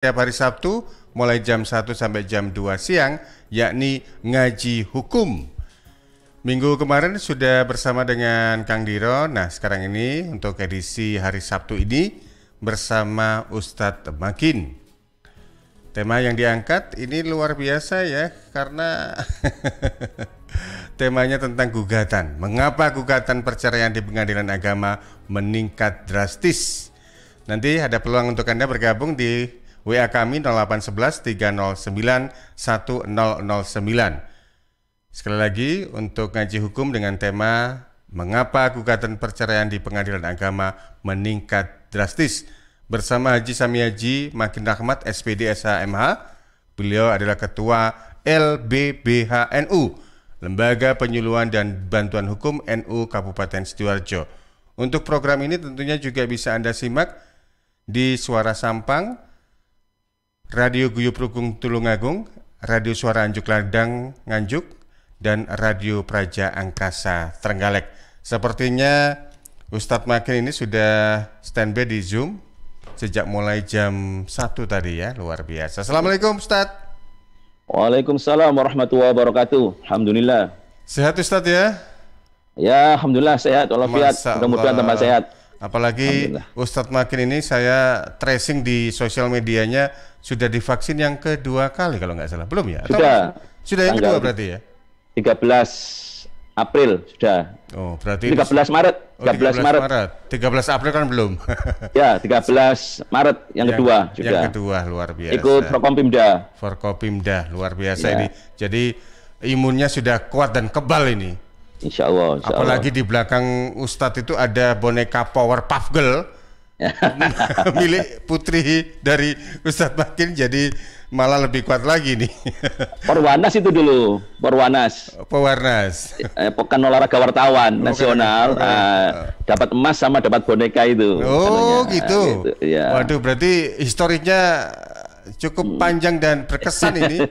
setiap hari Sabtu mulai jam 1 sampai jam 2 siang yakni ngaji hukum. Minggu kemarin sudah bersama dengan Kang Diro. Nah, sekarang ini untuk edisi hari Sabtu ini bersama Ustadz Makin. Tema yang diangkat ini luar biasa ya karena temanya tentang gugatan. Mengapa gugatan perceraian di Pengadilan Agama meningkat drastis? Nanti ada peluang untuk Anda bergabung di WA kami 0811 309 1009. Sekali lagi untuk ngaji hukum dengan tema Mengapa gugatan perceraian di pengadilan agama meningkat drastis? Bersama Haji Sami Samiaji Makin Rahmat SPD SHMH, beliau adalah Ketua LBBHNU, Lembaga Penyuluhan dan Bantuan Hukum NU Kabupaten Sidoarjo. Untuk program ini tentunya juga bisa Anda simak di Suara Sampang Radio Guyup Rukung Tulungagung, Radio Suara Anjuk Ladang Nganjuk, dan Radio Praja Angkasa Trenggalek. Sepertinya Ustadz Makin ini sudah standby di Zoom sejak mulai jam 1 tadi ya, luar biasa. Assalamualaikum Ustadz. Waalaikumsalam warahmatullahi wabarakatuh. Alhamdulillah. Sehat Ustadz ya? Ya, Alhamdulillah sehat walafiat. Mudah-mudahan tambah sehat. Apalagi Ustadz Makin ini saya tracing di sosial medianya sudah divaksin yang kedua kali kalau nggak salah. Belum ya? Atau sudah. Sudah yang kedua berarti ya? 13 April sudah. Oh, berarti 13 itu... Maret. 13, oh, 13 Maret. Maret. 13 April kan belum. ya, 13 Maret yang, yang kedua sudah. Yang kedua luar biasa. Ikut Forkopimda. Forkopimda luar biasa ya. ini. Jadi imunnya sudah kuat dan kebal ini. Insya Allah. Insya Apalagi Allah. di belakang Ustadz itu ada boneka Power Puff Girl milik putri dari Ustadz Makin jadi malah lebih kuat lagi nih. Perwanas itu dulu, Perwanas. Perwanas. Eh, pekan olahraga wartawan nasional uh, dapat emas sama dapat boneka itu. Oh gitu. Ah, gitu ya. Waduh berarti historinya cukup hmm. panjang dan berkesan ini.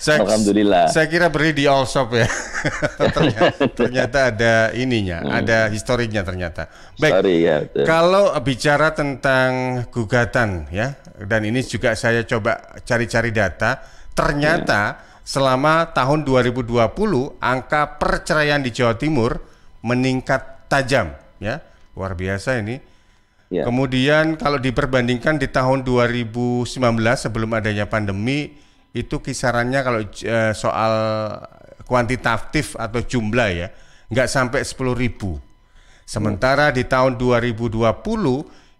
Saya, Alhamdulillah. Saya kira beri di all shop ya. ternyata, ternyata ada ininya, hmm. ada historinya ternyata. Baik. Sorry, ya, Kalau bicara tentang gugatan ya, dan ini juga saya coba cari-cari data, ternyata ya. selama tahun 2020 angka perceraian di Jawa Timur meningkat tajam ya. Luar biasa ini. Ya. Kemudian kalau diperbandingkan di tahun 2019 sebelum adanya pandemi itu kisarannya kalau e, soal kuantitatif atau jumlah ya nggak sampai sepuluh ribu sementara di tahun 2020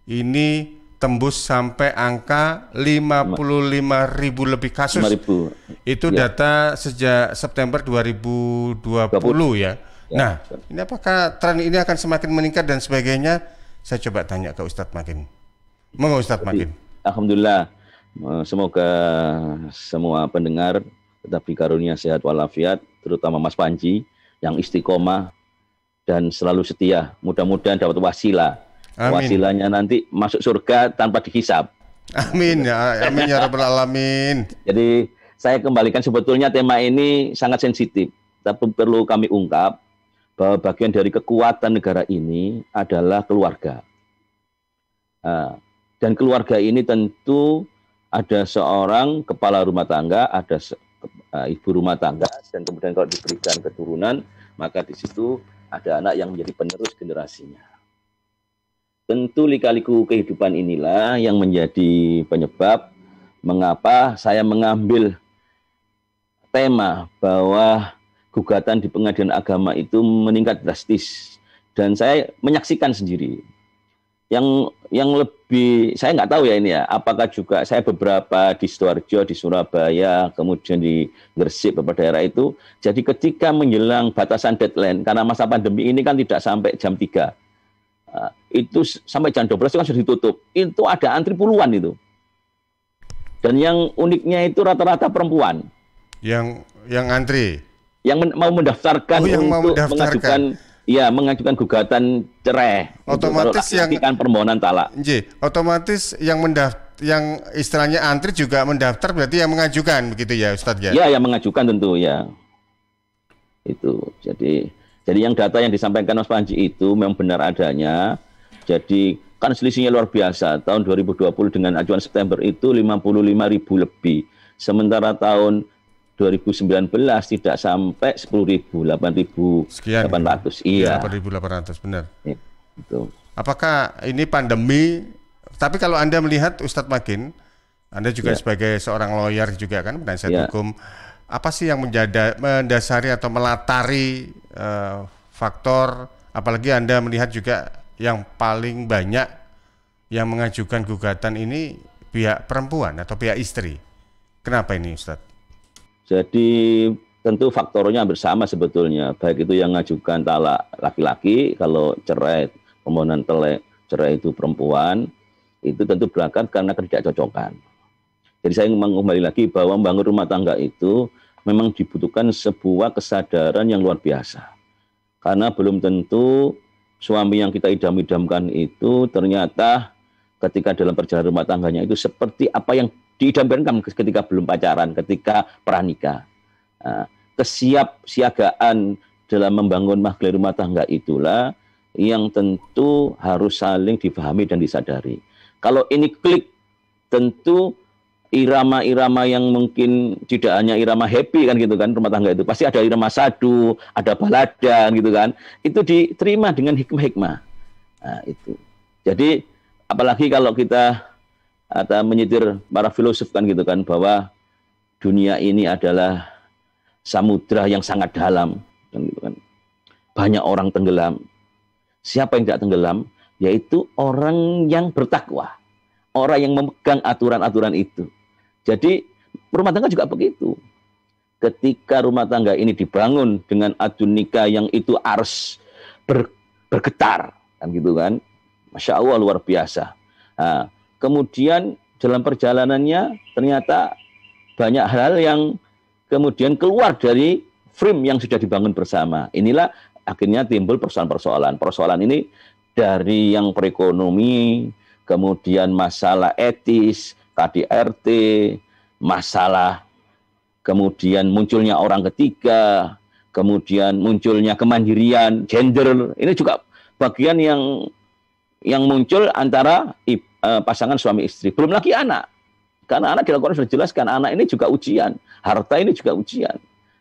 ini tembus sampai angka 55 ribu lebih kasus 5 ribu. itu ya. data sejak September 2020 20. ya. ya nah ini apakah tren ini akan semakin meningkat dan sebagainya saya coba tanya ke Ustadz Makin mengapa Ustadz Makin Alhamdulillah Eh, semoga semua pendengar tetap dikarunia sehat walafiat, terutama Mas Panji yang istiqomah dan selalu setia. Mudah-mudahan dapat wasilah. Amin. Wasilahnya nanti masuk surga tanpa dihisap. Amin ya, amin ya rabbal alamin. Jadi saya kembalikan sebetulnya tema ini sangat sensitif, tapi perlu kami ungkap bahwa bagian dari kekuatan negara ini adalah keluarga. Ah, dan keluarga ini tentu ada seorang kepala rumah tangga, ada eh, ibu rumah tangga, dan kemudian kalau diberikan keturunan, maka di situ ada anak yang menjadi penerus generasinya. Tentu lika kehidupan inilah yang menjadi penyebab mengapa saya mengambil tema bahwa gugatan di pengadilan agama itu meningkat drastis dan saya menyaksikan sendiri yang yang lebih saya nggak tahu ya ini ya apakah juga saya beberapa di Sidoarjo di Surabaya kemudian di Gresik beberapa daerah itu jadi ketika menjelang batasan deadline karena masa pandemi ini kan tidak sampai jam 3 eh, itu sampai jam 12 itu kan sudah ditutup itu ada antri puluhan itu dan yang uniknya itu rata-rata perempuan yang yang antri yang men mau mendaftarkan oh, yang untuk mau mendaftarkan. mengajukan Iya, mengajukan gugatan cerai. Otomatis yang kan permohonan talak. J, otomatis yang mendaft, yang istilahnya antri juga mendaftar berarti yang mengajukan begitu ya Ustadz ya? Iya, yang mengajukan tentu ya. Itu. Jadi jadi yang data yang disampaikan Mas Panji itu memang benar adanya. Jadi kan selisihnya luar biasa. Tahun 2020 dengan acuan September itu 55 ribu lebih. Sementara tahun 2019 tidak sampai 10.000, 8.800. Sekian. 800. Iya. 8.800 iya, benar. Ya, itu. Apakah ini pandemi? Tapi kalau Anda melihat Ustadz Makin, Anda juga ya. sebagai seorang lawyer juga kan penasihat ya. hukum, apa sih yang menjada, mendasari atau melatari uh, faktor apalagi Anda melihat juga yang paling banyak yang mengajukan gugatan ini pihak perempuan atau pihak istri. Kenapa ini Ustadz? Jadi tentu faktornya bersama sebetulnya, baik itu yang mengajukan talak laki-laki, kalau cerai permohonan telek cerai itu perempuan, itu tentu berangkat karena kerja ketidakcocokan. Jadi saya ingin kembali lagi bahwa membangun rumah tangga itu memang dibutuhkan sebuah kesadaran yang luar biasa. Karena belum tentu suami yang kita idam-idamkan itu ternyata ketika dalam perjalanan rumah tangganya itu seperti apa yang diidamkan kan ketika belum pacaran, ketika pernikah, Kesiap siagaan dalam membangun mahfil rumah tangga itulah yang tentu harus saling difahami dan disadari. Kalau ini klik, tentu irama-irama yang mungkin tidak hanya irama happy kan gitu kan rumah tangga itu pasti ada irama sadu, ada balada gitu kan. Itu diterima dengan hikmah-hikmah. Nah, itu. Jadi apalagi kalau kita atau menyitir para filosof kan gitu kan bahwa dunia ini adalah samudra yang sangat dalam kan gitu kan. Banyak orang tenggelam. Siapa yang tidak tenggelam? Yaitu orang yang bertakwa. Orang yang memegang aturan-aturan itu. Jadi rumah tangga juga begitu. Ketika rumah tangga ini dibangun dengan adun nikah yang itu ars ber, bergetar kan gitu kan. Masya Allah luar biasa. Nah, kemudian dalam perjalanannya ternyata banyak hal yang kemudian keluar dari frame yang sudah dibangun bersama. Inilah akhirnya timbul persoalan-persoalan. Persoalan ini dari yang perekonomi, kemudian masalah etis, KDRT, masalah kemudian munculnya orang ketiga, kemudian munculnya kemandirian, gender. Ini juga bagian yang yang muncul antara ibu uh, pasangan suami istri. Belum lagi anak. Karena anak di al sudah jelaskan, anak ini juga ujian. Harta ini juga ujian.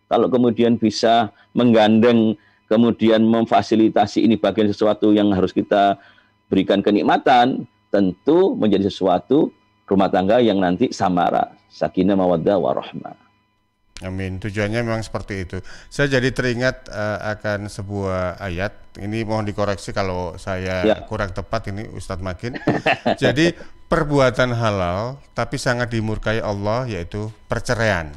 Kalau kemudian bisa menggandeng, kemudian memfasilitasi ini bagian sesuatu yang harus kita berikan kenikmatan, tentu menjadi sesuatu rumah tangga yang nanti samara, sakinah mawaddah warahmah. Amin. Tujuannya memang seperti itu. Saya jadi teringat uh, akan sebuah ayat. Ini mohon dikoreksi kalau saya ya. kurang tepat ini Ustadz Makin. jadi perbuatan halal tapi sangat dimurkai Allah yaitu perceraian.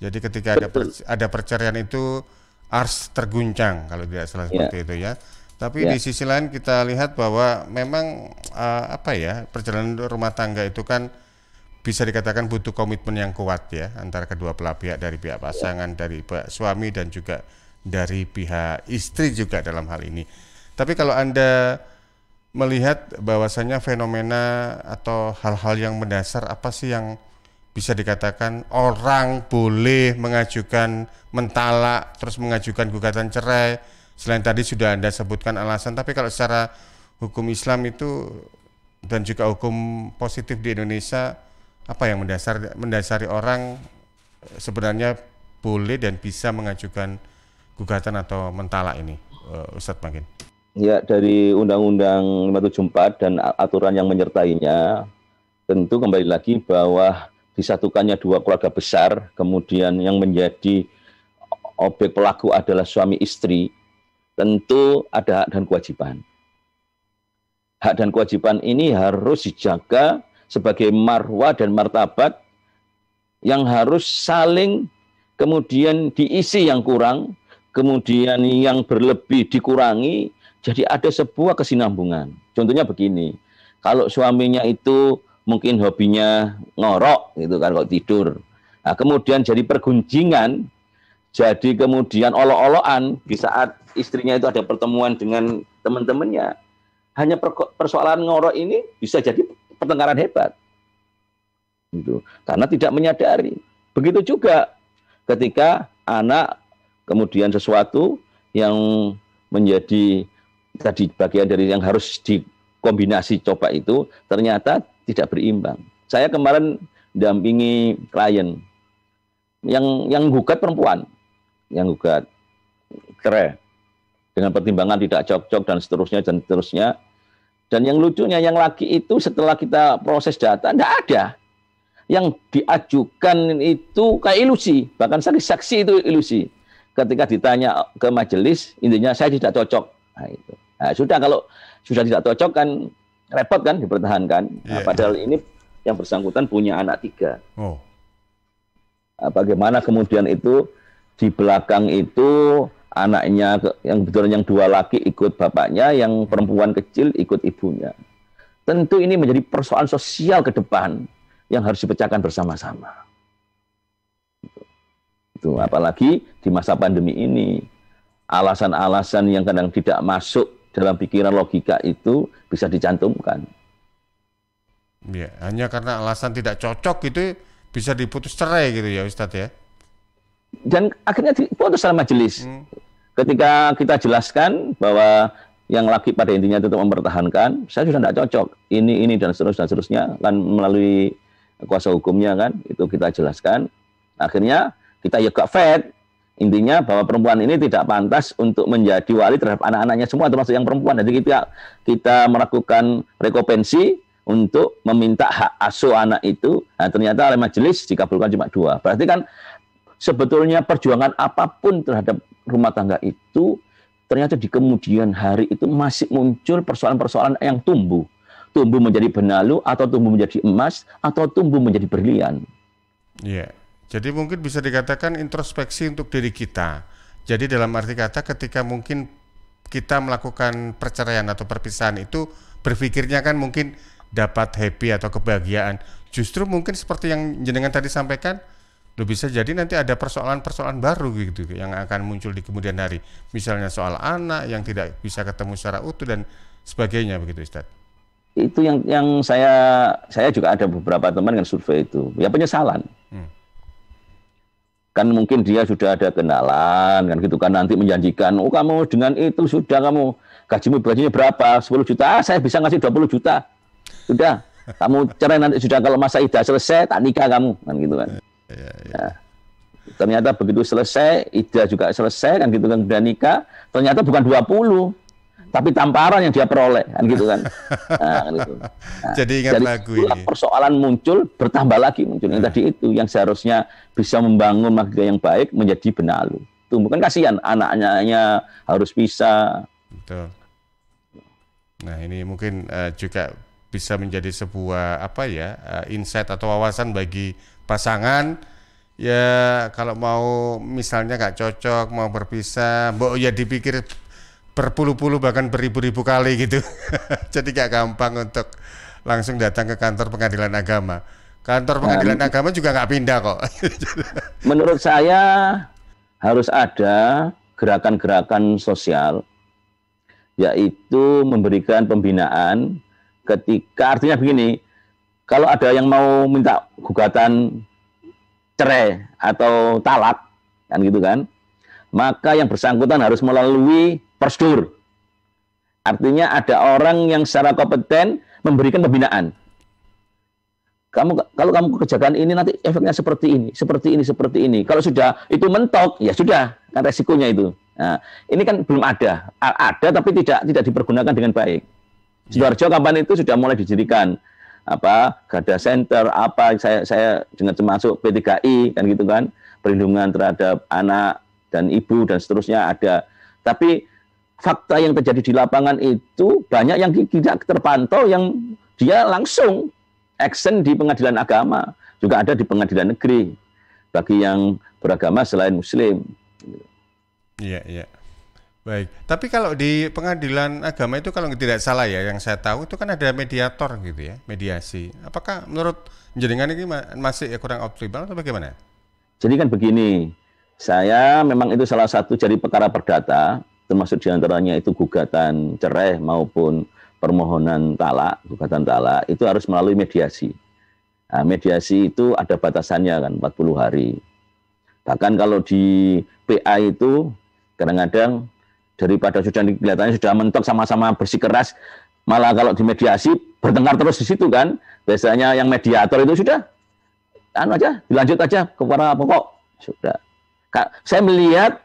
Jadi ketika ada per, ada perceraian itu ars terguncang kalau tidak salah ya. seperti itu ya. Tapi ya. di sisi lain kita lihat bahwa memang uh, apa ya perjalanan rumah tangga itu kan bisa dikatakan butuh komitmen yang kuat ya antara kedua belah pihak dari pihak pasangan, dari pihak suami dan juga dari pihak istri juga dalam hal ini. Tapi kalau Anda melihat bahwasanya fenomena atau hal-hal yang mendasar apa sih yang bisa dikatakan orang boleh mengajukan mentala terus mengajukan gugatan cerai selain tadi sudah Anda sebutkan alasan tapi kalau secara hukum Islam itu dan juga hukum positif di Indonesia apa yang mendasar mendasari orang eh, sebenarnya boleh dan bisa mengajukan gugatan atau mentala ini eh, Ustadz mungkin ya dari Undang-Undang 574 dan aturan yang menyertainya tentu kembali lagi bahwa disatukannya dua keluarga besar kemudian yang menjadi objek pelaku adalah suami istri tentu ada hak dan kewajiban hak dan kewajiban ini harus dijaga sebagai marwah dan martabat yang harus saling kemudian diisi yang kurang, kemudian yang berlebih dikurangi, jadi ada sebuah kesinambungan. Contohnya begini, kalau suaminya itu mungkin hobinya ngorok gitu kan kalau tidur. Nah, kemudian jadi pergunjingan, jadi kemudian olok-olokan di saat istrinya itu ada pertemuan dengan teman-temannya. Hanya persoalan ngorok ini bisa jadi pertengkaran hebat. Gitu. Karena tidak menyadari. Begitu juga ketika anak kemudian sesuatu yang menjadi tadi bagian dari yang harus dikombinasi coba itu ternyata tidak berimbang. Saya kemarin dampingi klien yang yang gugat perempuan, yang gugat cerai dengan pertimbangan tidak cocok dan seterusnya dan seterusnya dan yang lucunya yang laki itu setelah kita proses data tidak ada. Yang diajukan itu kayak ilusi, bahkan saksi saksi itu ilusi. Ketika ditanya ke majelis, intinya saya tidak cocok. Nah, itu. Nah, sudah kalau sudah tidak cocok kan repot kan dipertahankan. Nah, iya, iya. padahal ini yang bersangkutan punya anak tiga. Oh. Nah, bagaimana kemudian itu di belakang itu anaknya yang kebetulan yang dua laki ikut bapaknya, yang perempuan kecil ikut ibunya. Tentu ini menjadi persoalan sosial ke depan yang harus dipecahkan bersama-sama. Itu apalagi di masa pandemi ini alasan-alasan yang kadang tidak masuk dalam pikiran logika itu bisa dicantumkan. Ya, hanya karena alasan tidak cocok itu bisa diputus cerai gitu ya Ustadz ya dan akhirnya diputus dalam majelis. Hmm. Ketika kita jelaskan bahwa yang laki pada intinya tetap mempertahankan, saya sudah tidak cocok. Ini, ini, dan seterusnya, dan seterusnya. Kan melalui kuasa hukumnya kan, itu kita jelaskan. Akhirnya kita juga ya fed. Intinya bahwa perempuan ini tidak pantas untuk menjadi wali terhadap anak-anaknya semua, termasuk yang perempuan. Jadi kita, kita melakukan rekopensi untuk meminta hak asuh anak itu. Nah, ternyata oleh majelis dikabulkan cuma dua. Berarti kan sebetulnya perjuangan apapun terhadap rumah tangga itu ternyata di kemudian hari itu masih muncul persoalan-persoalan yang tumbuh. Tumbuh menjadi benalu, atau tumbuh menjadi emas, atau tumbuh menjadi berlian. Iya, jadi mungkin bisa dikatakan introspeksi untuk diri kita. Jadi dalam arti kata ketika mungkin kita melakukan perceraian atau perpisahan itu berpikirnya kan mungkin dapat happy atau kebahagiaan. Justru mungkin seperti yang jenengan tadi sampaikan, lo bisa jadi nanti ada persoalan-persoalan baru gitu yang akan muncul di kemudian hari. Misalnya soal anak yang tidak bisa ketemu secara utuh dan sebagainya begitu Ustaz. Itu yang yang saya saya juga ada beberapa teman yang survei itu. Ya penyesalan. Hmm. Kan mungkin dia sudah ada kenalan kan gitu kan nanti menjanjikan, "Oh, kamu dengan itu sudah kamu gajimu berapa berapa? 10 juta. Ah, saya bisa ngasih 20 juta." Sudah. Kamu cerai nanti sudah kalau masa idah selesai tak nikah kamu kan gitu kan. Ya, ya, ya. ternyata begitu selesai, ida juga selesai kan gitu kan udah nikah, ternyata bukan 20 tapi tamparan yang dia peroleh kan gitu kan. Nah, kan gitu. Nah, jadi ingat jadi lagu ini. Persoalan muncul bertambah lagi muncul yang ya. tadi itu yang seharusnya bisa membangun marga yang baik menjadi benalu. itu bukan kasihan anaknya harus bisa. Betul. Nah ini mungkin uh, juga bisa menjadi sebuah apa ya uh, insight atau wawasan bagi pasangan ya kalau mau misalnya nggak cocok mau berpisah mbok ya dipikir berpuluh-puluh bahkan beribu-ribu kali gitu jadi nggak gampang untuk langsung datang ke kantor pengadilan agama kantor nah, pengadilan nah, agama juga nggak pindah kok menurut saya harus ada gerakan-gerakan sosial yaitu memberikan pembinaan ketika artinya begini kalau ada yang mau minta gugatan cerai atau talak kan gitu kan maka yang bersangkutan harus melalui prosedur artinya ada orang yang secara kompeten memberikan pembinaan kamu kalau kamu kerjakan ini nanti efeknya seperti ini seperti ini seperti ini kalau sudah itu mentok ya sudah kan resikonya itu nah, ini kan belum ada ada tapi tidak tidak dipergunakan dengan baik iya. sidoarjo kapan itu sudah mulai dijadikan apa Garda Center apa saya saya dengan termasuk P3I kan gitu kan perlindungan terhadap anak dan ibu dan seterusnya ada tapi fakta yang terjadi di lapangan itu banyak yang tidak terpantau yang dia langsung action di pengadilan agama juga ada di pengadilan negeri bagi yang beragama selain muslim. Iya, yeah, iya. Yeah. Baik, tapi kalau di pengadilan agama itu kalau tidak salah ya, yang saya tahu itu kan ada mediator gitu ya, mediasi. Apakah menurut jenengan ini masih ya kurang optimal atau bagaimana? Jadi kan begini, saya memang itu salah satu jadi perkara perdata, termasuk diantaranya itu gugatan cerai maupun permohonan talak, gugatan talak itu harus melalui mediasi. Nah, mediasi itu ada batasannya kan, 40 hari. Bahkan kalau di PA itu kadang-kadang daripada sudah kelihatannya sudah mentok sama-sama bersikeras malah kalau dimediasi bertengkar terus di situ kan biasanya yang mediator itu sudah anu aja dilanjut aja ke para pokok sudah saya melihat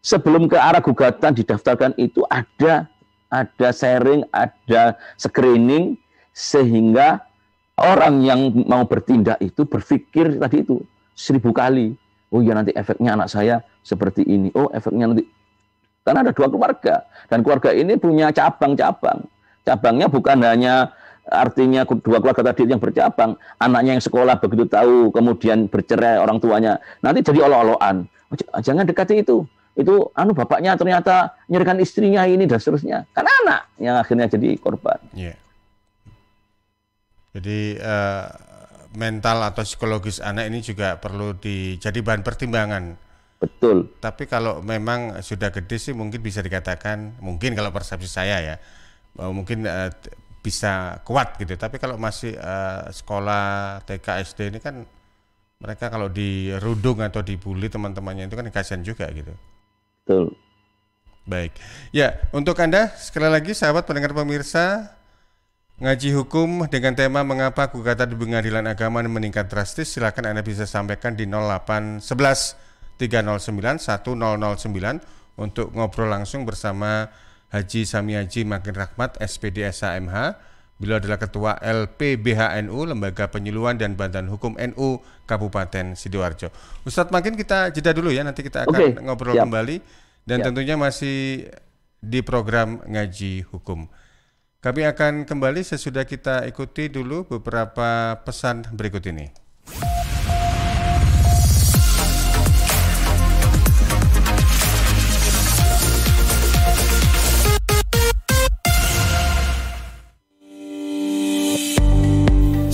sebelum ke arah gugatan didaftarkan itu ada ada sharing ada screening sehingga orang yang mau bertindak itu berpikir tadi itu seribu kali oh ya nanti efeknya anak saya seperti ini oh efeknya nanti karena ada dua keluarga dan keluarga ini punya cabang-cabang. Cabangnya bukan hanya artinya dua keluarga tadi yang bercabang, anaknya yang sekolah begitu tahu kemudian bercerai orang tuanya, nanti jadi olo oloan Jangan dekati itu. Itu anu bapaknya ternyata nyerikan istrinya ini dan seterusnya. Karena anak yang akhirnya jadi korban. Yeah. Jadi uh, mental atau psikologis anak ini juga perlu dijadi bahan pertimbangan Betul. Tapi kalau memang sudah gede sih mungkin bisa dikatakan mungkin kalau persepsi saya ya eh, mungkin uh, bisa kuat gitu. Tapi kalau masih uh, sekolah TK SD ini kan mereka kalau dirudung atau dibully teman-temannya itu kan kasihan juga gitu. Betul. Baik. Ya, untuk Anda sekali lagi sahabat pendengar pemirsa Ngaji hukum dengan tema mengapa gugatan di pengadilan agama meningkat drastis silahkan Anda bisa sampaikan di 0811 309 1009 untuk ngobrol langsung bersama Haji Sami Haji Makin Rahmat SPD SHMH. Beliau adalah Ketua LPBHNU, Lembaga Penyuluhan dan Bantuan Hukum NU Kabupaten Sidoarjo. Ustadz Makin kita jeda dulu ya, nanti kita akan okay. ngobrol kembali. Dan tentunya masih di program Ngaji Hukum. Kami akan kembali sesudah kita ikuti dulu beberapa pesan berikut ini.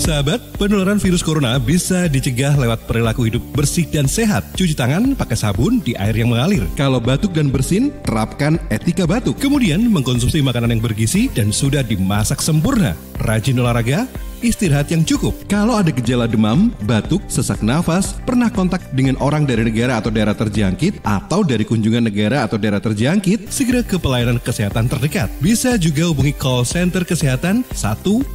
Sahabat, penularan virus corona bisa dicegah lewat perilaku hidup bersih dan sehat. Cuci tangan pakai sabun di air yang mengalir. Kalau batuk dan bersin, terapkan etika batuk. Kemudian mengkonsumsi makanan yang bergizi dan sudah dimasak sempurna rajin olahraga, istirahat yang cukup. Kalau ada gejala demam, batuk, sesak nafas, pernah kontak dengan orang dari negara atau daerah terjangkit, atau dari kunjungan negara atau daerah terjangkit, segera ke pelayanan kesehatan terdekat. Bisa juga hubungi call center kesehatan 119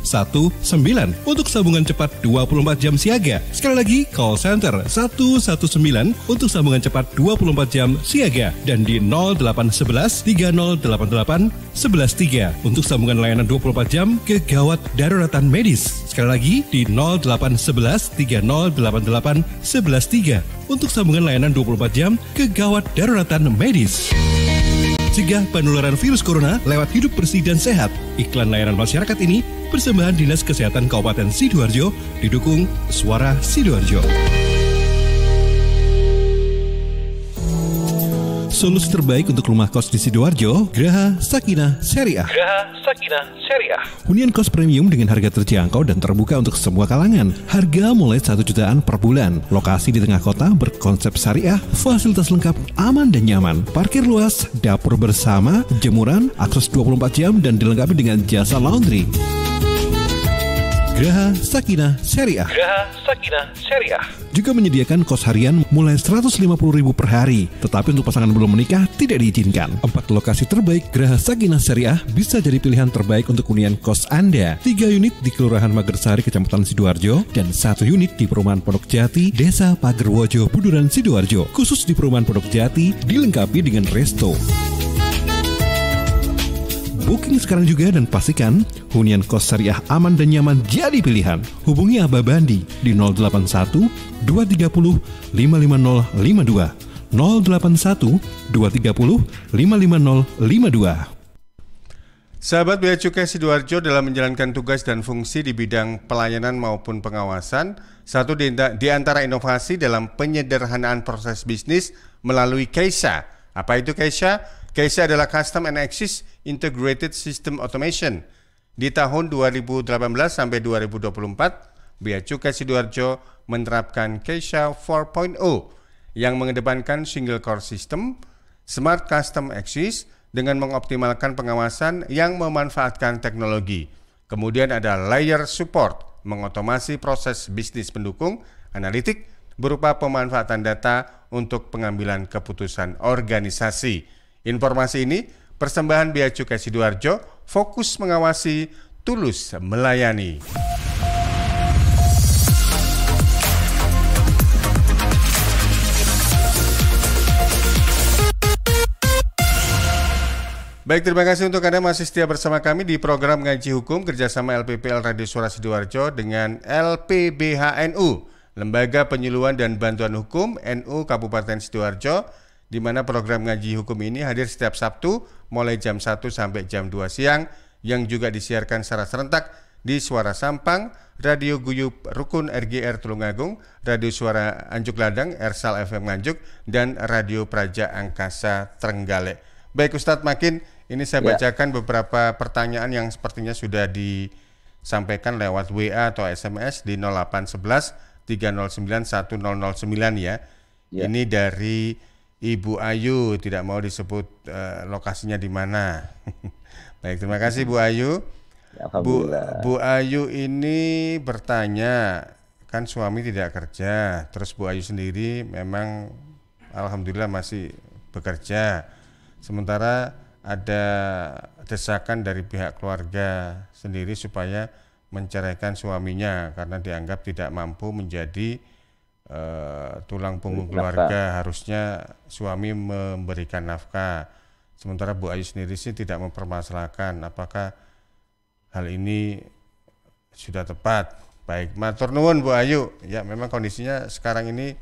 untuk sambungan cepat 24 jam siaga. Sekali lagi, call center 119 untuk sambungan cepat 24 jam siaga dan di 0811 3088 113 untuk sambungan layanan 24 jam ke gawat kawat daruratan medis. Sekali lagi di 0811 3088 113 untuk sambungan layanan 24 jam ke gawat daruratan medis. Cegah penularan virus corona lewat hidup bersih dan sehat. Iklan layanan masyarakat ini persembahan Dinas Kesehatan Kabupaten Sidoarjo didukung Suara Sidoarjo. Solusi terbaik untuk rumah kos di Sidoarjo, Graha Sakinah Syariah. Graha Sakinah Syariah. Hunian kos premium dengan harga terjangkau dan terbuka untuk semua kalangan. Harga mulai 1 jutaan per bulan. Lokasi di tengah kota berkonsep syariah, fasilitas lengkap, aman dan nyaman. Parkir luas, dapur bersama, jemuran, akses 24 jam dan dilengkapi dengan jasa laundry. Graha Sakinah Syariah. Graha Sakinah Syariah juga menyediakan kos harian mulai 150.000 per hari. Tetapi untuk pasangan belum menikah tidak diizinkan. Empat lokasi terbaik Geraha Sakinah Syariah bisa jadi pilihan terbaik untuk hunian kos Anda. Tiga unit di Kelurahan Magersari, Kecamatan Sidoarjo, dan satu unit di Perumahan Pondok Jati, Desa Pagerwojo, Buduran Sidoarjo. Khusus di Perumahan Pondok Jati dilengkapi dengan resto. Booking sekarang juga dan pastikan hunian kos syariah aman dan nyaman jadi pilihan. Hubungi Abah Bandi di 081 230 55052 081 230 55052 Sahabat Bea Cukai Sidoarjo dalam menjalankan tugas dan fungsi di bidang pelayanan maupun pengawasan, satu di, di antara inovasi dalam penyederhanaan proses bisnis melalui Keisha. Apa itu Keisha? Keisha adalah Custom and Axis Integrated System Automation. Di tahun 2018 sampai 2024, Bea Cukai Sidoarjo menerapkan Keisha 4.0 yang mengedepankan single core system, smart custom axis dengan mengoptimalkan pengawasan yang memanfaatkan teknologi. Kemudian ada layer support mengotomasi proses bisnis pendukung analitik berupa pemanfaatan data untuk pengambilan keputusan organisasi. Informasi ini persembahan Bea Cukai Sidoarjo fokus mengawasi, tulus melayani. Baik, terima kasih untuk Anda masih setia bersama kami di program Ngaji Hukum kerjasama LPPL Radio Suara Sidoarjo dengan LPBHNU, Lembaga Penyuluhan dan Bantuan Hukum NU Kabupaten Sidoarjo, di mana program ngaji hukum ini hadir setiap Sabtu mulai jam 1 sampai jam 2 siang yang juga disiarkan secara serentak di Suara Sampang, Radio Guyub Rukun RGR Tulungagung, Radio Suara Anjuk Ladang, Ersal FM Nganjuk, dan Radio Praja Angkasa Trenggalek. Baik Ustadz Makin, ini saya ya. bacakan beberapa pertanyaan yang sepertinya sudah disampaikan lewat WA atau SMS di 0811 309 1009 ya. ya. Ini dari Ibu Ayu tidak mau disebut uh, lokasinya di mana. Baik, terima kasih Bu Ayu. Bu, Bu Ayu ini bertanya, kan suami tidak kerja, terus Bu Ayu sendiri memang alhamdulillah masih bekerja. Sementara ada desakan dari pihak keluarga sendiri supaya menceraikan suaminya karena dianggap tidak mampu menjadi uh, tulang punggung keluarga harusnya suami memberikan nafkah sementara Bu Ayu sendiri sih tidak mempermasalahkan apakah hal ini sudah tepat baik matur nuwun Bu Ayu ya memang kondisinya sekarang ini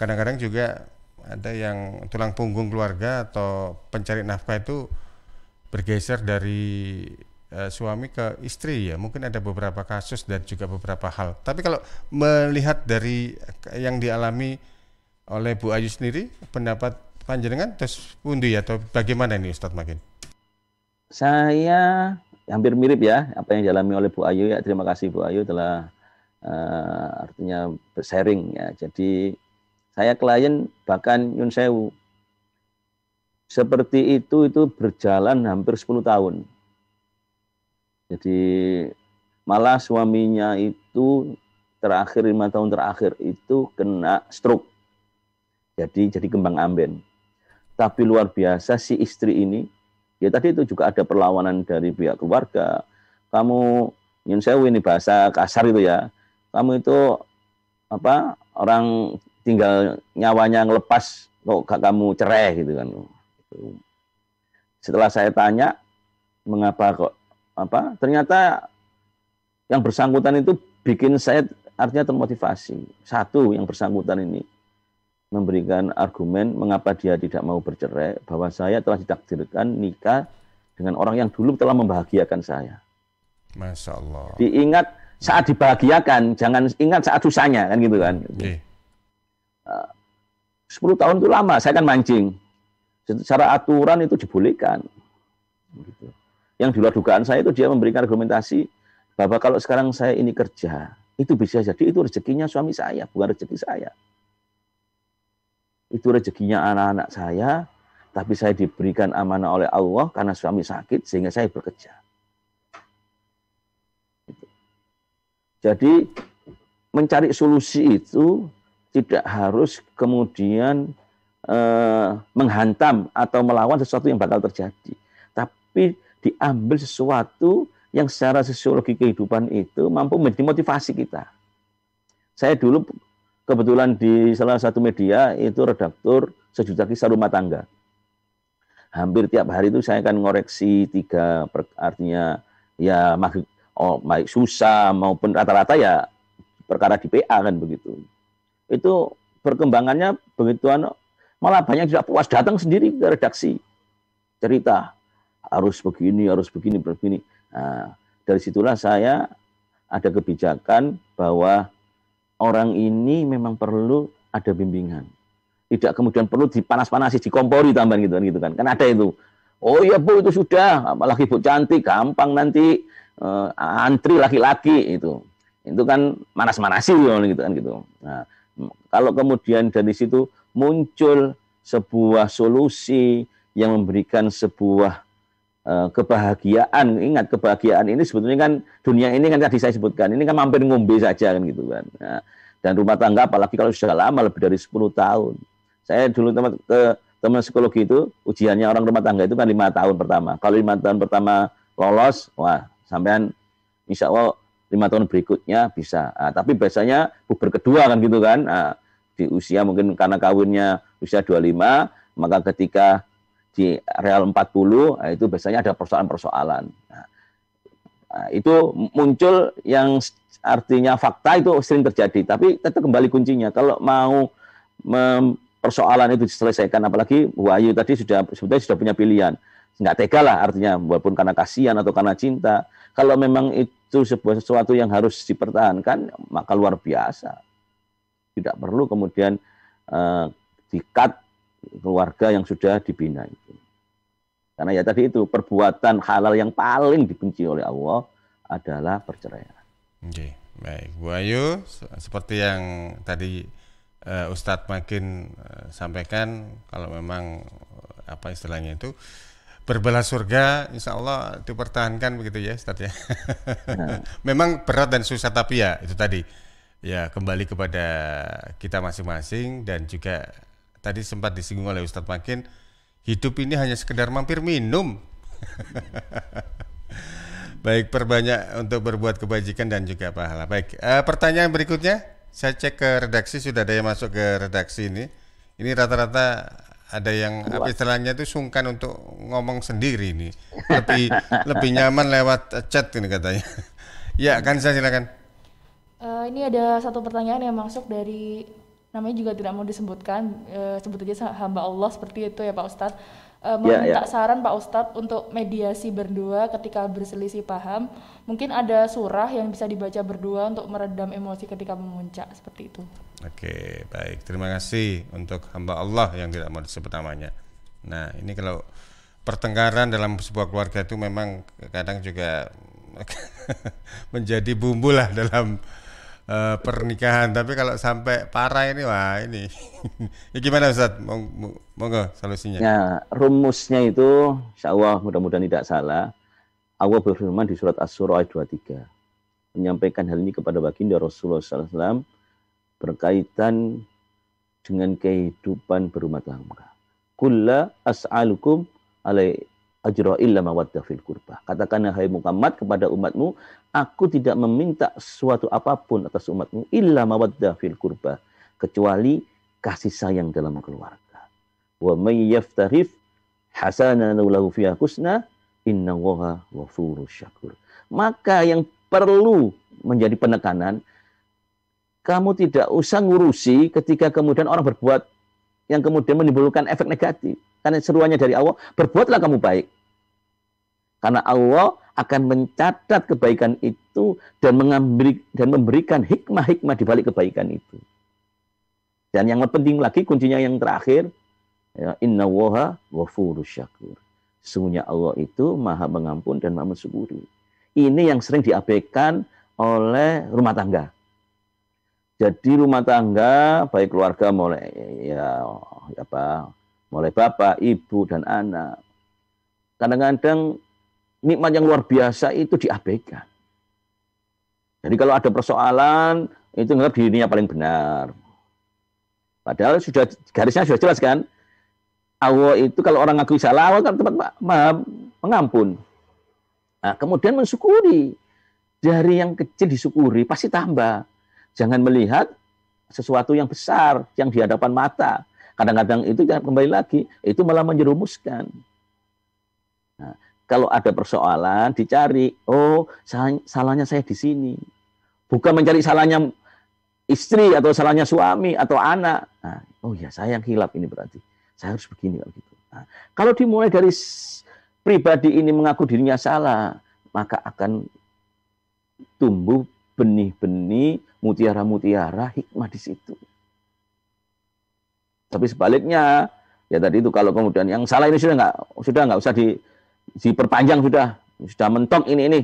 kadang-kadang juga ada yang tulang punggung keluarga atau pencari nafkah itu bergeser dari uh, suami ke istri ya mungkin ada beberapa kasus dan juga beberapa hal tapi kalau melihat dari yang dialami oleh Bu Ayu sendiri pendapat panjenengan terus pundi ya, atau bagaimana ini Ustadz Makin? Saya hampir mirip ya apa yang dialami oleh Bu Ayu ya terima kasih Bu Ayu telah uh, artinya sharing ya jadi saya klien bahkan Yun Sewu seperti itu itu berjalan hampir 10 tahun jadi malah suaminya itu terakhir lima tahun terakhir itu kena stroke. Jadi jadi kembang amben. Tapi luar biasa si istri ini, ya tadi itu juga ada perlawanan dari pihak keluarga. Kamu yang saya ini bahasa kasar itu ya. Kamu itu apa orang tinggal nyawanya ngelepas kok kamu cerai gitu kan. Setelah saya tanya mengapa kok apa ternyata yang bersangkutan itu bikin saya artinya termotivasi. Satu yang bersangkutan ini memberikan argumen mengapa dia tidak mau bercerai, bahwa saya telah ditakdirkan nikah dengan orang yang dulu telah membahagiakan saya. Masya Allah. Diingat saat dibahagiakan, jangan ingat saat susahnya kan gitu kan. Okay. Eh, tahun itu lama, saya kan mancing. Secara aturan itu dibolehkan. Gitu. Yang di luar dugaan saya itu dia memberikan argumentasi bahwa kalau sekarang saya ini kerja, itu bisa jadi itu rezekinya suami saya, bukan rezeki saya. Itu rezekinya anak-anak saya, tapi saya diberikan amanah oleh Allah karena suami sakit sehingga saya bekerja. Gitu. Jadi mencari solusi itu tidak harus kemudian eh, menghantam atau melawan sesuatu yang bakal terjadi, tapi diambil sesuatu yang secara sosiologi kehidupan itu mampu menjadi motivasi kita. Saya dulu kebetulan di salah satu media itu redaktur sejuta kisah rumah tangga. Hampir tiap hari itu saya akan ngoreksi tiga per, artinya ya mak, oh, baik susah maupun rata-rata ya perkara di PA kan begitu. Itu perkembangannya begituan malah banyak tidak puas datang sendiri ke redaksi cerita harus begini harus begini begini Nah, dari situlah saya ada kebijakan bahwa orang ini memang perlu ada bimbingan. Tidak kemudian perlu dipanas-panasi, dikompori tambahan gitu, gitu kan gitu kan. ada itu. Oh iya Bu itu sudah, apalagi Bu cantik gampang nanti uh, antri laki-laki itu. Itu kan manas-manasi gitu, gitu kan gitu. Nah, kalau kemudian dari situ muncul sebuah solusi yang memberikan sebuah Eh, kebahagiaan ingat kebahagiaan ini sebetulnya kan dunia ini kan tadi saya sebutkan ini kan mampir ngombe saja kan gitu kan nah, dan rumah tangga apalagi kalau sudah lama lebih dari 10 tahun saya dulu teman ke teman psikologi itu ujiannya orang rumah tangga itu kan lima tahun pertama kalau lima tahun pertama lolos wah sampean insya Allah lima tahun berikutnya bisa nah, tapi biasanya puber kedua kan gitu kan nah, di usia mungkin karena kawinnya usia 25 maka ketika di real 40 nah, itu biasanya ada persoalan-persoalan. Nah, nah itu muncul yang artinya fakta itu sering terjadi, tapi tetap kembali kuncinya kalau mau persoalan itu diselesaikan apalagi Wahyu tadi sudah sebetulnya sudah punya pilihan. Nggak tega lah artinya walaupun karena kasihan atau karena cinta. Kalau memang itu sebuah sesuatu yang harus dipertahankan maka luar biasa. Tidak perlu kemudian eh, dikat keluarga yang sudah dibina itu. Karena ya tadi itu perbuatan halal yang paling dibenci oleh Allah adalah perceraian. Oke, okay. baik Bu Ayu, seperti yang tadi uh, Ustadz makin uh, eh, sampaikan, kalau memang eh, apa istilahnya itu berbalas surga, insya Allah dipertahankan begitu ya Ustadz ya. Nah. memang berat dan susah tapi ya itu tadi ya kembali kepada kita masing-masing dan juga tadi sempat disinggung oleh Ustadz Makin hidup ini hanya sekedar mampir minum baik perbanyak untuk berbuat kebajikan dan juga pahala baik e, pertanyaan berikutnya saya cek ke redaksi sudah ada yang masuk ke redaksi ini ini rata-rata ada yang apa istilahnya itu sungkan untuk ngomong sendiri ini lebih lebih nyaman lewat chat ini katanya ya kan saya silakan uh, ini ada satu pertanyaan yang masuk dari namanya juga tidak mau disebutkan e, sebut aja hamba Allah seperti itu ya Pak Ustadz e, meminta yeah, yeah. saran Pak Ustadz untuk mediasi berdua ketika berselisih paham mungkin ada surah yang bisa dibaca berdua untuk meredam emosi ketika memuncak seperti itu oke baik terima kasih untuk hamba Allah yang tidak mau disebut namanya nah ini kalau pertengkaran dalam sebuah keluarga itu memang kadang juga menjadi bumbu lah dalam uh, pernikahan tapi kalau sampai parah ini wah ini ya gimana Ustaz monggo solusinya ya rumusnya itu insyaallah mudah-mudahan tidak salah Allah berfirman di surat As-Surah ayat 23 menyampaikan hal ini kepada baginda Rasulullah SAW berkaitan dengan kehidupan berumah tangga. Kulla as'alukum alai ajra illa mawaddah fil kurba. Katakanlah hai Muhammad kepada umatmu, aku tidak meminta suatu apapun atas umatmu illa mawaddah fil kurba, kecuali kasih sayang dalam keluarga. Wa may yaftarif hasanatan lahu fiha husna innallaha ghafurur syakur. Maka yang perlu menjadi penekanan kamu tidak usah ngurusi ketika kemudian orang berbuat yang kemudian menimbulkan efek negatif. Karena seruannya dari Allah, berbuatlah kamu baik. Karena Allah akan mencatat kebaikan itu dan mengambil dan memberikan hikmah-hikmah di balik kebaikan itu. Dan yang penting lagi kuncinya yang terakhir, ya, inna woha wafuru syakur. Sungguhnya Allah itu maha mengampun dan maha mensyukuri. Ini yang sering diabaikan oleh rumah tangga. Jadi rumah tangga baik keluarga mulai ya apa mulai bapak, ibu dan anak. Kadang-kadang nikmat yang luar biasa itu diabaikan. Jadi kalau ada persoalan itu nggak dirinya paling benar. Padahal sudah garisnya sudah jelas kan. Allah itu kalau orang ngaku salah Allah kan tempat maaf pengampun. Nah, kemudian mensyukuri. Dari yang kecil disyukuri pasti tambah. Jangan melihat sesuatu yang besar yang di hadapan mata. Kadang-kadang itu jangan kembali lagi, itu malah menjerumuskan. Nah, kalau ada persoalan dicari, oh salahnya saya di sini. Bukan mencari salahnya istri atau salahnya suami atau anak. Nah, oh ya saya yang hilap ini berarti. Saya harus begini kalau gitu. Nah, kalau dimulai dari pribadi ini mengaku dirinya salah, maka akan tumbuh benih-benih mutiara-mutiara hikmah di situ. Tapi sebaliknya, ya tadi itu kalau kemudian yang salah ini sudah nggak sudah nggak usah di, diperpanjang sudah sudah mentok ini ini.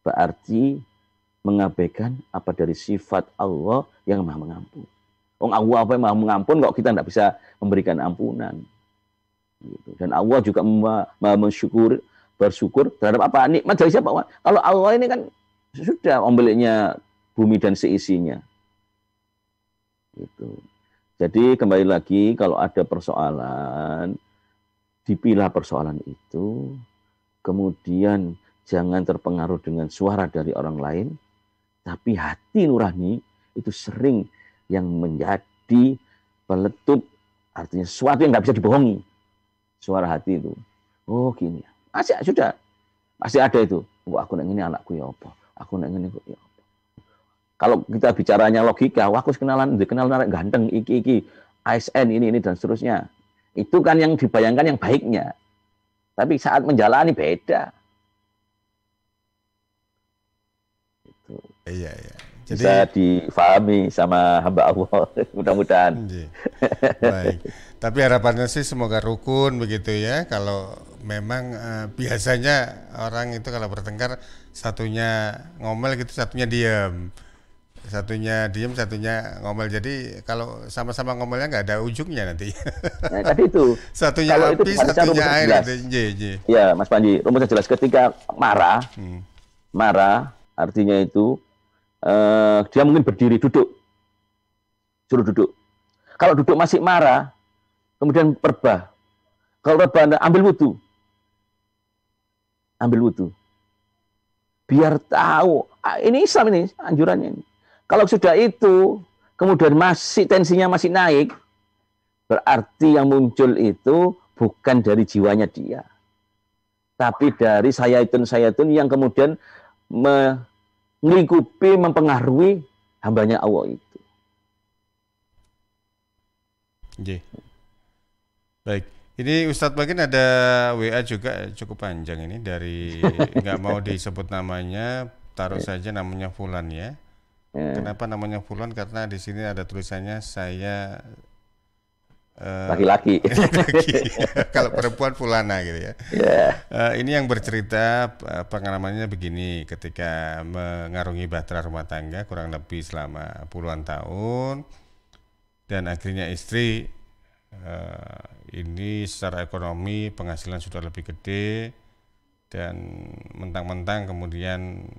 Berarti mengabaikan apa dari sifat Allah yang maha mengampun. Wong oh, Allah apa yang maha mengampun kok kita tidak bisa memberikan ampunan. Gitu. Dan Allah juga maha mensyukur bersyukur terhadap apa nikmat dari siapa? Kalau Allah ini kan sudah ombelnya bumi dan seisinya. Itu. Jadi kembali lagi kalau ada persoalan, dipilah persoalan itu, kemudian jangan terpengaruh dengan suara dari orang lain, tapi hati nurani itu sering yang menjadi peletup, artinya sesuatu yang nggak bisa dibohongi. Suara hati itu. Oh gini, masih sudah, pasti ada itu. Wah, aku nengini ini anakku ya apa? Aku nengini ya apa? Kalau kita bicaranya logika, wah aku kenalan, dikenal ganteng, iki-iki, ASN ini ini dan seterusnya. Itu kan yang dibayangkan yang baiknya. Tapi saat menjalani beda. Itu. Iya, iya. Jadi, bisa difahami sama hamba Allah mudah-mudahan. Iya. Baik. Tapi harapannya sih semoga rukun begitu ya. Kalau memang eh, biasanya orang itu kalau bertengkar satunya ngomel gitu, satunya diam satunya diem satunya ngomel jadi kalau sama-sama ngomelnya nggak ada ujungnya nanti nah, tadi itu satunya kalau api itu, satunya air j, ya iya. iya, mas Panji rumusnya jelas ketika marah hmm. marah artinya itu uh, dia mungkin berdiri duduk suruh duduk kalau duduk masih marah kemudian perbah kalau perbah ambil wudhu ambil wudhu biar tahu ah, ini Islam ini anjurannya ini kalau sudah itu, kemudian masih tensinya masih naik, berarti yang muncul itu bukan dari jiwanya dia. Tapi dari saya itu saya itu yang kemudian melingkupi, mempengaruhi hambanya Allah itu. J. Baik. Ini Ustadz mungkin ada WA juga cukup panjang ini dari nggak mau disebut namanya, taruh saja namanya Fulan ya. Hmm. Kenapa namanya Fulan? Karena di sini ada tulisannya saya eh, laki-laki. Uh, Kalau perempuan Fulana gitu ya. Yeah. Uh, ini yang bercerita eh, pengalamannya begini, ketika mengarungi bahtera rumah tangga kurang lebih selama puluhan tahun, dan akhirnya istri uh, ini secara ekonomi penghasilan sudah lebih gede dan mentang-mentang kemudian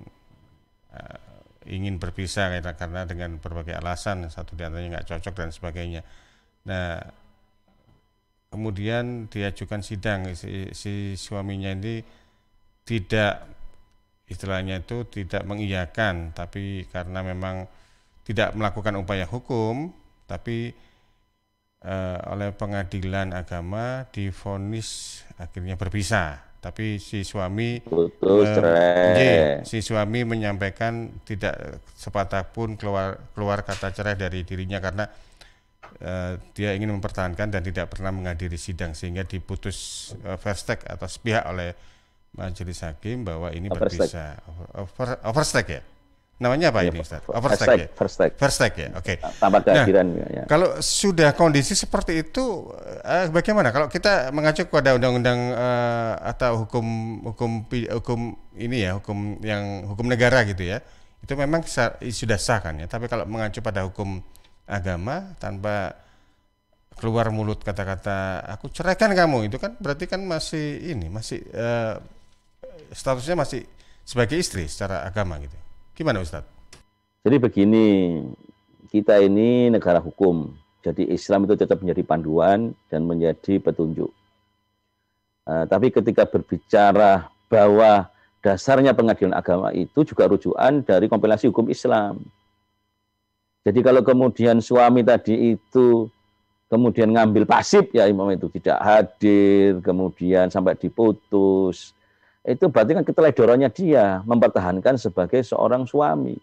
ingin berpisah karena, dengan berbagai alasan satu diantaranya nggak cocok dan sebagainya. Nah kemudian diajukan sidang si, si suaminya ini tidak istilahnya itu tidak mengiyakan tapi karena memang tidak melakukan upaya hukum tapi eh, oleh pengadilan agama difonis akhirnya berpisah tapi si suami Betul, eh, si suami menyampaikan tidak sepatah pun keluar keluar kata cerai dari dirinya karena eh, dia ingin mempertahankan dan tidak pernah menghadiri sidang sehingga diputus eh, verstek atau sepihak oleh majelis hakim bahwa ini berpisah over, over, overstek ya Namanya apa ya, ini Ustaz? Oh, first, take ya? first tag. First take ya, oke. Okay. kehadiran. Nah, nah ya. Kalau sudah kondisi seperti itu, eh, bagaimana? Kalau kita mengacu kepada undang-undang eh, atau hukum hukum hukum ini ya, hukum yang hukum negara gitu ya, itu memang sudah sah kan ya. Tapi kalau mengacu pada hukum agama tanpa keluar mulut kata-kata aku ceraikan kamu itu kan berarti kan masih ini masih eh, statusnya masih sebagai istri secara agama gitu. Ya? Gimana Ustadz? Jadi begini, kita ini negara hukum. Jadi Islam itu tetap menjadi panduan dan menjadi petunjuk. Uh, tapi ketika berbicara bahwa dasarnya pengadilan agama itu juga rujukan dari kompilasi hukum Islam. Jadi kalau kemudian suami tadi itu kemudian ngambil pasif ya imam itu tidak hadir, kemudian sampai diputus, itu berarti kan keteledorannya dia mempertahankan sebagai seorang suami,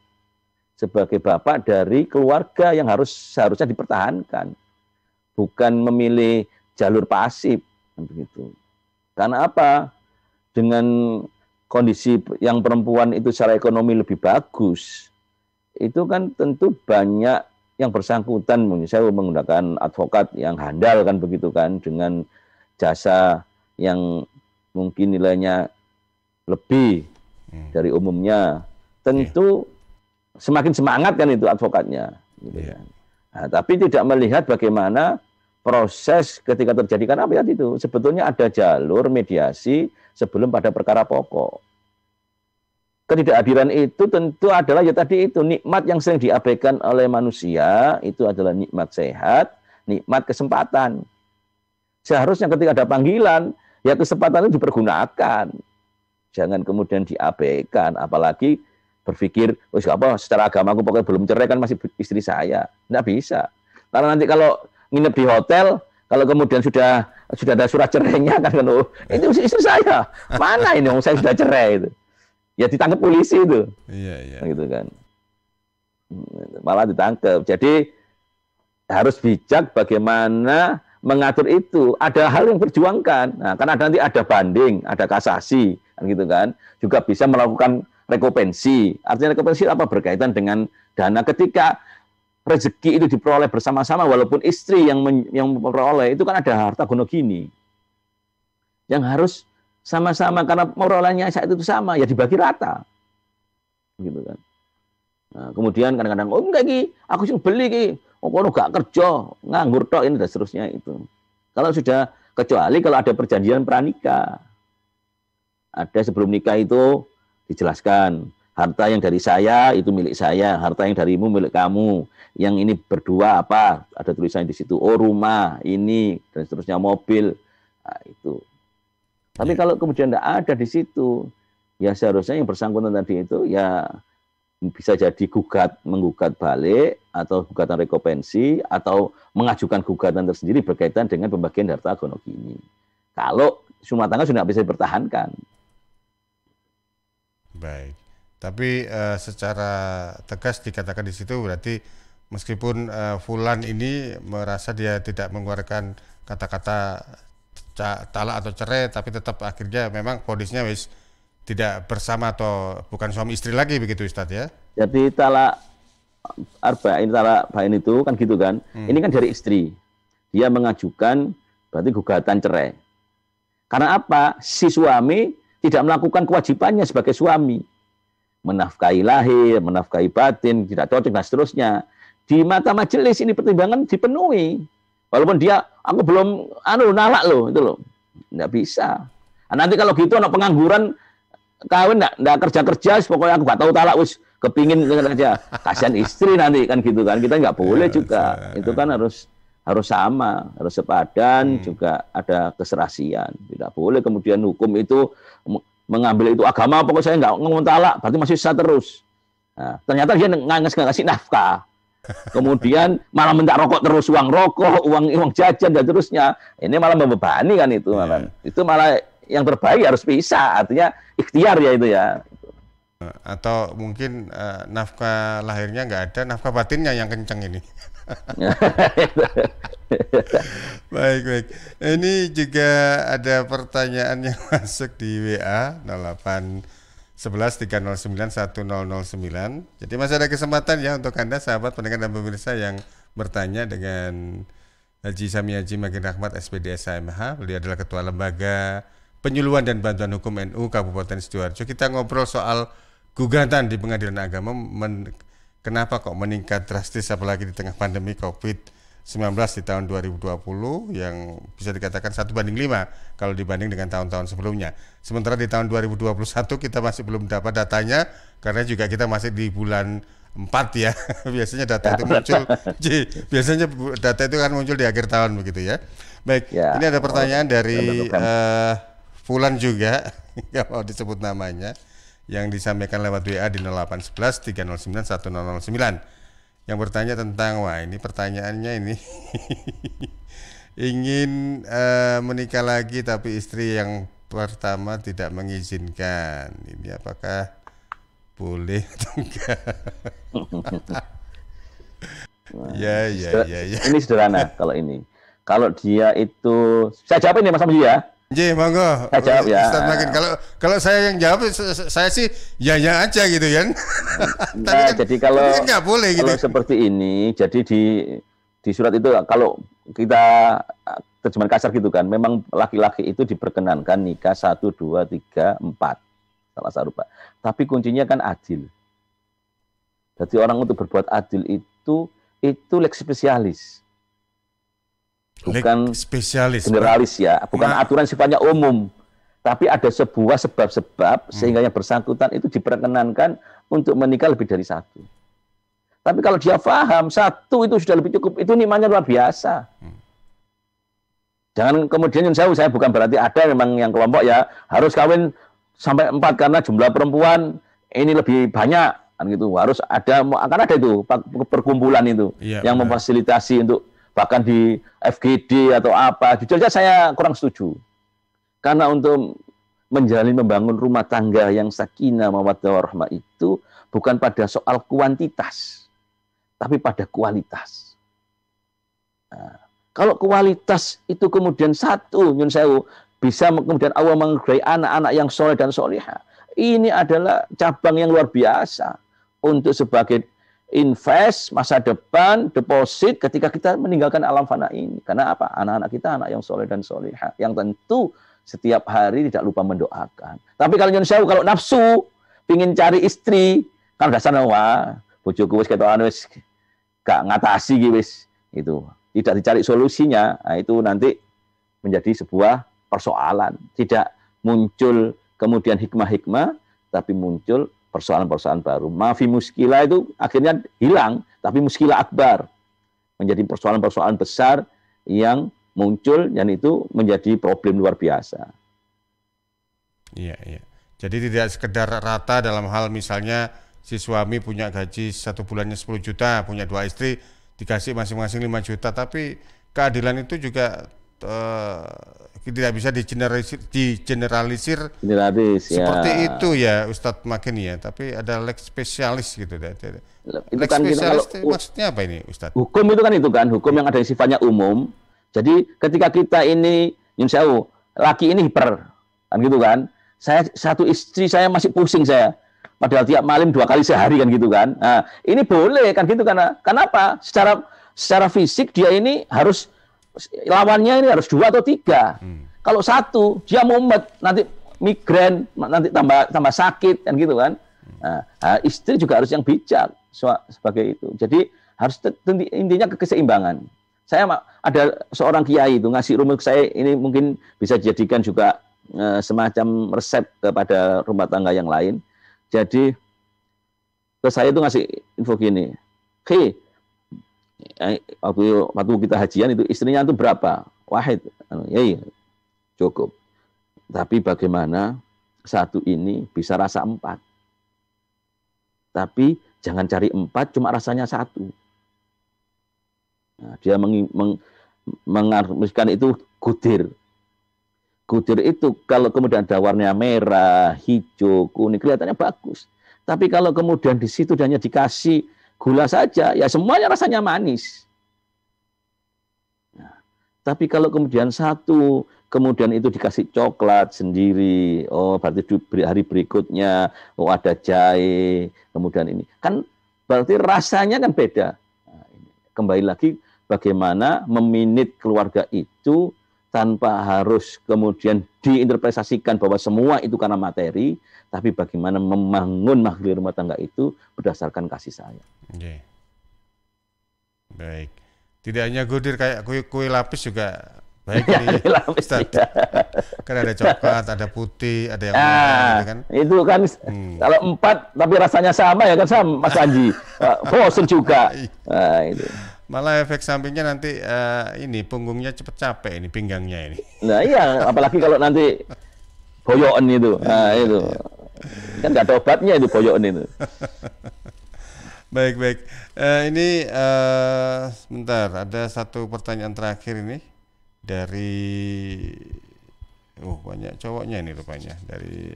sebagai bapak dari keluarga yang harus seharusnya dipertahankan, bukan memilih jalur pasif kan begitu. Karena apa? Dengan kondisi yang perempuan itu secara ekonomi lebih bagus, itu kan tentu banyak yang bersangkutan, mungkin saya menggunakan advokat yang handal kan begitu kan, dengan jasa yang mungkin nilainya lebih hmm. dari umumnya. Tentu yeah. semakin semangat kan itu advokatnya. Gitu. Yeah. Kan. Nah, tapi tidak melihat bagaimana proses ketika terjadi karena apa ya itu sebetulnya ada jalur mediasi sebelum pada perkara pokok. Ketidakhadiran itu tentu adalah ya tadi itu nikmat yang sering diabaikan oleh manusia itu adalah nikmat sehat, nikmat kesempatan. Seharusnya ketika ada panggilan ya kesempatan itu dipergunakan Jangan kemudian diabaikan, apalagi berpikir, wis apa secara agama aku pokoknya belum cerai kan masih istri saya. Nggak bisa. Karena nanti kalau nginep di hotel, kalau kemudian sudah sudah ada surat cerainya kan kan, oh, itu istri saya. Mana ini, oh, saya sudah cerai itu. Ya ditangkap polisi itu. Iya, iya. Nah, gitu kan. Malah ditangkap. Jadi harus bijak bagaimana mengatur itu. Ada hal yang perjuangkan. Nah, karena nanti ada banding, ada kasasi kan gitu kan juga bisa melakukan rekompensi artinya rekompensi apa berkaitan dengan dana ketika rezeki itu diperoleh bersama-sama walaupun istri yang men, yang memperoleh itu kan ada harta gono gini yang harus sama-sama karena memperolehnya saat itu sama ya dibagi rata gitu kan nah, kemudian kadang-kadang oh enggak ki aku sih beli ki oh kono gak kerja nganggur toh ini dan seterusnya itu kalau sudah kecuali kalau ada perjanjian pranikah ada sebelum nikah itu dijelaskan harta yang dari saya itu milik saya, harta yang darimu milik kamu. Yang ini berdua apa? Ada tulisan di situ. Oh rumah ini dan seterusnya mobil. Nah, itu. Tapi ya. kalau kemudian tidak ada di situ, ya seharusnya yang bersangkutan tadi itu ya bisa jadi gugat menggugat balik atau gugatan rekompensi atau mengajukan gugatan tersendiri berkaitan dengan pembagian harta gonogini. ini. Kalau Sumatera tangga sudah bisa dipertahankan, baik. Tapi uh, secara tegas dikatakan di situ berarti meskipun uh, Fulan ini merasa dia tidak mengeluarkan kata-kata talak atau cerai, tapi tetap akhirnya memang kondisinya wis tidak bersama atau bukan suami istri lagi begitu Ustadz ya? Jadi talak ini talak bain itu kan gitu kan? Hmm. Ini kan dari istri. Dia mengajukan berarti gugatan cerai. Karena apa? Si suami tidak melakukan kewajibannya sebagai suami. Menafkahi lahir, menafkahi batin, tidak cocok dan seterusnya. Di mata majelis ini pertimbangan dipenuhi. Walaupun dia aku belum anu nalak loh itu loh. Enggak bisa. Nah, nanti kalau gitu anak pengangguran kawin enggak, enggak kerja-kerja pokoknya aku enggak tahu talak wis kepingin aja kasihan istri nanti kan gitu kan kita nggak boleh iya, juga itu kan harus harus sama, harus sepadan, hmm. juga ada keserasian. Tidak boleh kemudian hukum itu mengambil itu agama pokoknya saya nggak ngomong talak, berarti masih sah terus. Nah, ternyata dia nganges nggak ngasih nafkah. Kemudian malah minta rokok terus, uang rokok, uang uang jajan dan terusnya. Ini malah membebani kan itu, yeah. malah. Iya. Itu malah yang terbaik harus bisa artinya ikhtiar ya itu ya atau mungkin uh, nafkah lahirnya nggak ada nafkah batinnya yang kenceng ini baik baik. Nah, ini juga ada pertanyaan yang masuk di WA 08 11 309 1009. Jadi masih ada kesempatan ya untuk Anda sahabat pendengar dan pemirsa yang bertanya dengan Haji Sami Haji Magin Rahmat SPD SMH. Beliau adalah Ketua Lembaga Penyuluhan dan Bantuan Hukum NU Kabupaten Sidoarjo. Kita ngobrol soal gugatan di pengadilan agama men kenapa kok meningkat drastis apalagi di tengah pandemi COVID-19 di tahun 2020 yang bisa dikatakan satu banding lima kalau dibanding dengan tahun-tahun sebelumnya. Sementara di tahun 2021 kita masih belum dapat datanya karena juga kita masih di bulan empat ya biasanya data ya, itu muncul biasanya data itu kan muncul di akhir tahun begitu ya baik ya, ini ada pertanyaan dari uh, Fulan juga nggak mau disebut namanya yang disampaikan lewat WA di 0811 309 1009 yang bertanya tentang wah ini pertanyaannya ini ingin uh, menikah lagi tapi istri yang pertama tidak mengizinkan ini apakah boleh atau enggak ya ya ya ya ini sederhana kalau ini kalau dia itu saya jawab ini mas Amji ya J, monggo. Saya jawab ya. Ustaz Makin. Kalau kalau saya yang jawab, saya sih ya ya aja gitu kan. Nah, kan, jadi kalau nggak boleh gitu. kalau gitu. seperti ini, jadi di di surat itu kalau kita terjemahan kasar gitu kan, memang laki-laki itu diperkenankan nikah satu, dua, tiga, empat salah satu Pak. Tapi kuncinya kan adil. Jadi orang untuk berbuat adil itu itu lex spesialis bukan spesialis generalis ya bukan nah. aturan sifatnya umum tapi ada sebuah sebab-sebab hmm. sehingga yang bersangkutan itu diperkenankan untuk menikah lebih dari satu tapi kalau dia paham satu itu sudah lebih cukup itu nikmatnya luar biasa hmm. jangan kemudian yang saya saya bukan berarti ada memang yang kelompok ya harus kawin sampai empat karena jumlah perempuan ini lebih banyak kan gitu harus ada akan ada itu perkumpulan itu iya, yang memfasilitasi untuk bahkan di FGD atau apa. Jujur saja saya kurang setuju. Karena untuk menjalin membangun rumah tangga yang sakinah mawaddah warahmah itu bukan pada soal kuantitas, tapi pada kualitas. Nah, kalau kualitas itu kemudian satu, nyun sewu, bisa kemudian Allah menggerai anak-anak yang soleh dan soleha. Ini adalah cabang yang luar biasa untuk sebagai invest masa depan, deposit ketika kita meninggalkan alam fana ini. Karena apa? Anak-anak kita anak yang soleh dan soleha, yang tentu setiap hari tidak lupa mendoakan. Tapi kalau nyun kalau nafsu, ingin cari istri, kan dasar wah, bujuk wis ketok wis gak ngatasi gitu Itu tidak dicari solusinya, nah, itu nanti menjadi sebuah persoalan. Tidak muncul kemudian hikmah-hikmah, tapi muncul persoalan-persoalan baru. Mafi muskilah itu akhirnya hilang, tapi muskilah akbar. Menjadi persoalan-persoalan besar yang muncul dan itu menjadi problem luar biasa. Iya, iya. Jadi tidak sekedar rata dalam hal misalnya si suami punya gaji satu bulannya 10 juta, punya dua istri dikasih masing-masing 5 juta, tapi keadilan itu juga eh, tidak bisa digeneralisir, digeneralisir Generalis, ya. seperti ya. itu ya Ustadz Makin ya, tapi ada leg spesialis gitu deh. Itu leg kan spesialis kita, kalau, maksudnya apa ini Ustadz? Hukum itu kan itu kan, hukum yang ada yang sifatnya umum. Jadi ketika kita ini, Allah laki ini hiper, kan gitu kan. Saya satu istri saya masih pusing saya. Padahal tiap malam dua kali sehari kan gitu kan. Nah, ini boleh kan gitu karena kenapa? Secara secara fisik dia ini harus lawannya ini harus dua atau tiga. Hmm. Kalau satu dia mumet nanti migrain nanti tambah tambah sakit dan gitu kan. Hmm. Nah, nah, istri juga harus yang bijak sebagai itu. Jadi harus intinya keseimbangan. Saya ada seorang kiai itu ngasih rumus saya ini mungkin bisa dijadikan juga e, semacam resep kepada rumah tangga yang lain. Jadi ke saya itu ngasih info gini, hei. Eh, waktu, waktu kita hajian itu istrinya itu berapa? Wahid. Ya, ya, cukup. Tapi bagaimana satu ini bisa rasa empat. Tapi jangan cari empat, cuma rasanya satu. Nah, dia meng, meng, mengartikan itu gudir. Gudir itu kalau kemudian ada warnanya merah, hijau, kuning, kelihatannya bagus. Tapi kalau kemudian di situ hanya dikasih gula saja, ya semuanya rasanya manis. Nah, tapi kalau kemudian satu, kemudian itu dikasih coklat sendiri, oh berarti hari berikutnya, oh ada jahe, kemudian ini. Kan berarti rasanya kan beda. Nah, kembali lagi bagaimana meminit keluarga itu tanpa harus kemudian diinterpretasikan bahwa semua itu karena materi, tapi bagaimana membangun makhluk rumah tangga itu berdasarkan kasih sayang. Oke, Baik. Tidak hanya gudir kayak kue kue lapis juga baik ya, di lapis, Ya. Kan ada coklat, ada putih, ada yang nah, kan. Itu kan hmm. kalau empat tapi rasanya sama ya kan sama Mas Anji. Eh, bosen juga. Nah, itu. Malah efek sampingnya nanti uh, ini punggungnya cepat capek ini pinggangnya ini. Nah iya, apalagi kalau nanti boyoan itu. Nah itu. Kan gak ada obatnya itu boyoan itu. Baik baik. Uh, ini uh, sebentar ada satu pertanyaan terakhir ini dari oh banyak cowoknya ini rupanya dari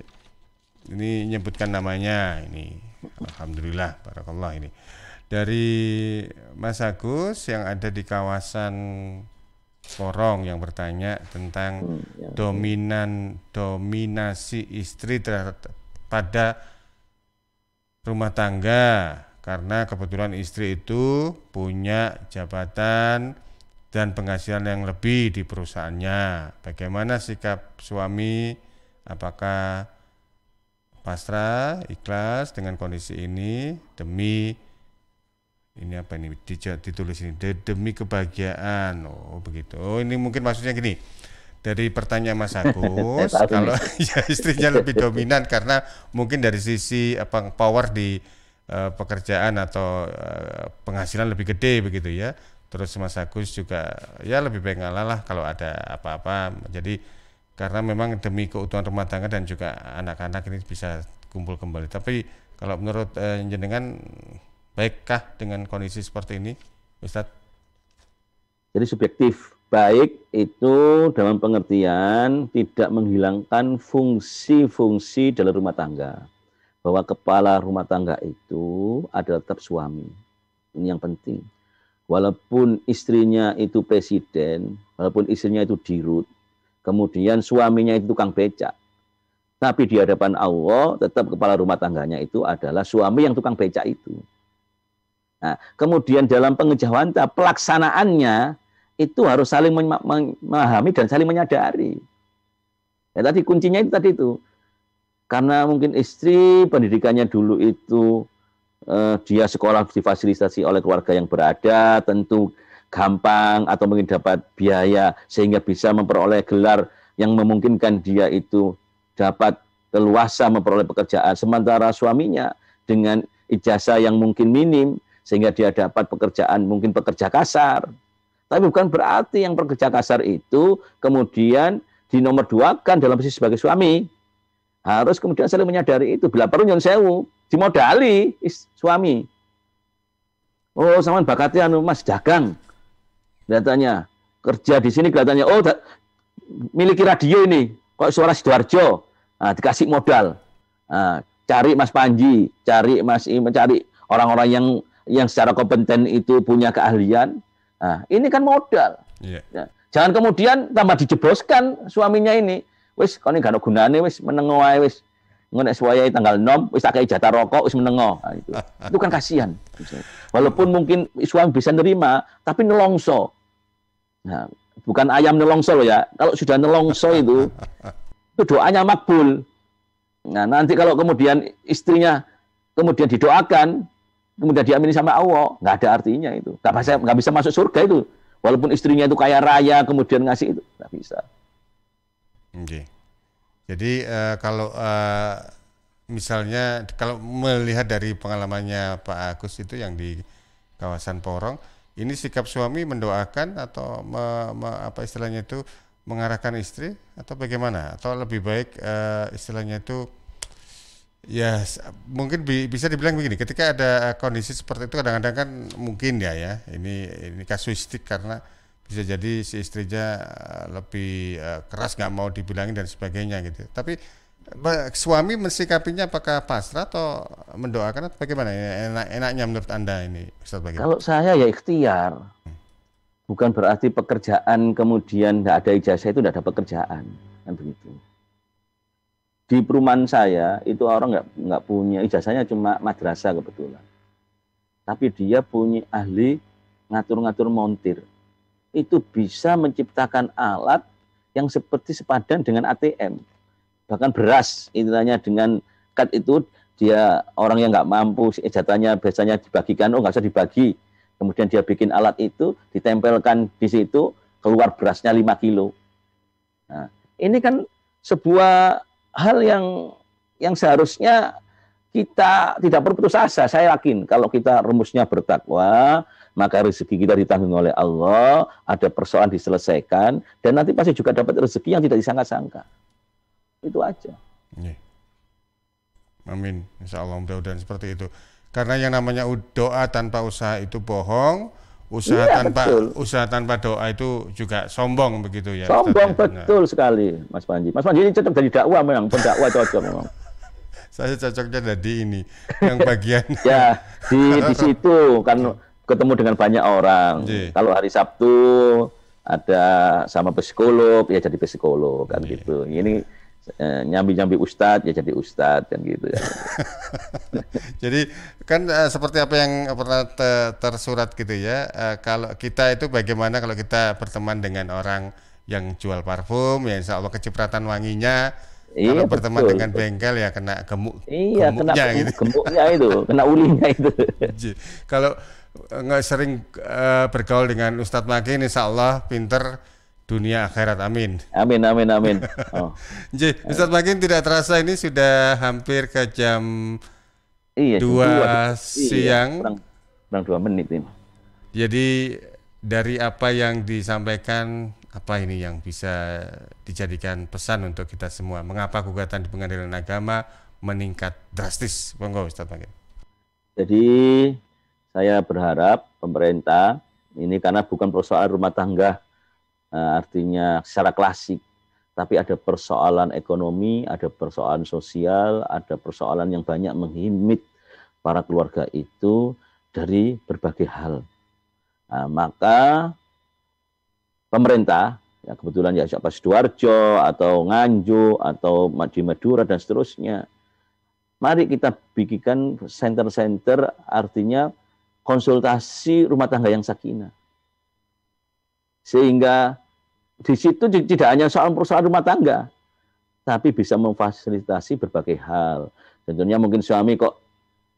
ini nyebutkan namanya ini alhamdulillah barakallah ini dari Mas Agus yang ada di kawasan Porong yang bertanya tentang hmm, ya, dominan dominasi istri terhadap pada rumah tangga karena kebetulan istri itu punya jabatan dan penghasilan yang lebih di perusahaannya. Bagaimana sikap suami? Apakah pasrah, ikhlas dengan kondisi ini demi ini apa ini ditulis ini demi kebahagiaan. Oh, begitu. Oh, ini mungkin maksudnya gini. Dari pertanyaan Mas Agus, kalau ya istrinya lebih dominan karena mungkin dari sisi apa power di Eh, pekerjaan atau eh, penghasilan lebih gede begitu ya. Terus Mas Agus juga ya lebih baik ngalah lah kalau ada apa-apa. Jadi karena memang demi keutuhan rumah tangga dan juga anak-anak ini bisa kumpul kembali. Tapi kalau menurut eh, jenengan baikkah dengan kondisi seperti ini, Ustadz? Jadi subjektif. Baik itu dalam pengertian tidak menghilangkan fungsi-fungsi dalam rumah tangga bahwa kepala rumah tangga itu adalah tetap suami. Ini yang penting. Walaupun istrinya itu presiden, walaupun istrinya itu dirut, kemudian suaminya itu tukang becak. Tapi di hadapan Allah, tetap kepala rumah tangganya itu adalah suami yang tukang becak itu. Nah, kemudian dalam pengejauhan pelaksanaannya itu harus saling memahami dan saling menyadari. Ya, tadi kuncinya itu tadi itu karena mungkin istri pendidikannya dulu itu eh, dia sekolah difasilitasi oleh keluarga yang berada, tentu gampang atau mungkin dapat biaya sehingga bisa memperoleh gelar yang memungkinkan dia itu dapat leluasa memperoleh pekerjaan. Sementara suaminya dengan ijazah yang mungkin minim sehingga dia dapat pekerjaan mungkin pekerja kasar. Tapi bukan berarti yang pekerja kasar itu kemudian dinomorduakan dalam sisi sebagai suami harus kemudian saling menyadari itu. Bila perlu nyon sewu, dimodali is, suami. Oh, sama bakatnya anu Mas dagang. Kelihatannya kerja di sini kelihatannya oh da, miliki radio ini. Kok suara Sidoarjo. Nah, dikasih modal. Nah, cari Mas Panji, cari Mas Iman, cari orang-orang yang yang secara kompeten itu punya keahlian. Nah, ini kan modal. Yeah. Ya. jangan kemudian tambah dijebloskan suaminya ini Wis kau ini gak gunane wis menengo ae wis. ngonek suaya tanggal 6 wis tak kei jatah rokok wis menengo. Nah, itu. itu kan kasihan. Walaupun mungkin suami bisa nerima tapi nelongso. Nah, bukan ayam nelongso loh ya. Kalau sudah nelongso itu itu doanya makbul. Nah, nanti kalau kemudian istrinya kemudian didoakan, kemudian diamini sama Allah, nggak ada artinya itu. Nggak bisa, nggak bisa masuk surga itu. Walaupun istrinya itu kaya raya, kemudian ngasih itu, nggak bisa. Okay. Jadi uh, kalau uh, misalnya kalau melihat dari pengalamannya Pak Agus itu yang di kawasan Porong, ini sikap suami mendoakan atau me, me, apa istilahnya itu mengarahkan istri atau bagaimana? Atau lebih baik uh, istilahnya itu Ya, mungkin bi bisa dibilang begini. Ketika ada kondisi seperti itu, kadang-kadang kan mungkin ya ya. Ini ini kasuistik karena bisa jadi si istrinya eh, lebih eh, keras nggak mau dibilangin dan sebagainya gitu tapi eh, suami mensikapinya apakah pasrah atau mendoakan atau bagaimana e-, enak enaknya menurut anda ini Ustaz kalau saya ya ikhtiar bukan berarti pekerjaan kemudian nggak ada ijazah itu nggak ada pekerjaan kan begitu di perumahan saya itu orang nggak nggak punya ijazahnya cuma madrasah kebetulan tapi dia punya ahli ngatur-ngatur montir itu bisa menciptakan alat yang seperti sepadan dengan ATM. Bahkan beras, intinya dengan cut itu dia orang yang nggak mampu jatahnya biasanya dibagikan oh nggak usah dibagi kemudian dia bikin alat itu ditempelkan di situ keluar berasnya 5 kilo nah, ini kan sebuah hal yang yang seharusnya kita tidak berputus asa saya yakin kalau kita rumusnya bertakwa maka rezeki kita ditanggung oleh Allah, ada persoalan diselesaikan, dan nanti pasti juga dapat rezeki yang tidak disangka-sangka. Itu aja. Yeah. Amin. Insya Allah mudah dan seperti itu. Karena yang namanya doa tanpa usaha itu bohong, usaha iya, tanpa betul. usaha tanpa doa itu juga sombong begitu ya. Sombong Ustaz, ya. nah. betul ya. sekali Mas Panji. Mas Panji ini cocok dari dakwah memang, pendakwah cocok memang. Saya cocoknya jadi ini yang bagian ya di di situ kan ya ketemu dengan banyak orang. Yeah. Kalau hari Sabtu ada sama psikolog, ya jadi psikolog kan yeah. gitu. Ini nyambi eh, nyambi-nyambi ustadz ya jadi ustadz kan gitu ya. jadi kan eh, seperti apa yang pernah te tersurat gitu ya. Eh, kalau kita itu bagaimana kalau kita berteman dengan orang yang jual parfum ya insya Allah kecipratan wanginya Iya, Kalau berteman betul. dengan bengkel ya kena gemuk, iya, gemuknya kena, gitu. Gemuknya itu, kena ulinya itu. Kalau nggak sering uh, bergaul dengan Ustadz Makin insya Allah pinter dunia akhirat amin amin amin amin oh. Jadi Ustadz Makin tidak terasa ini sudah hampir ke jam iya, dua iya, siang iya, kurang, kurang dua menit ini jadi dari apa yang disampaikan apa ini yang bisa dijadikan pesan untuk kita semua mengapa gugatan di pengadilan agama meningkat drastis monggo Ustadz Makin jadi saya berharap pemerintah ini karena bukan persoalan rumah tangga eh, artinya secara klasik, tapi ada persoalan ekonomi, ada persoalan sosial, ada persoalan yang banyak menghimit para keluarga itu dari berbagai hal. Nah, maka pemerintah ya kebetulan ya Pak Sidoarjo atau Nganjo atau di Madura dan seterusnya. Mari kita bikinkan center-center artinya konsultasi rumah tangga yang sakinah. Sehingga di situ tidak hanya soal persoalan rumah tangga, tapi bisa memfasilitasi berbagai hal. Tentunya mungkin suami kok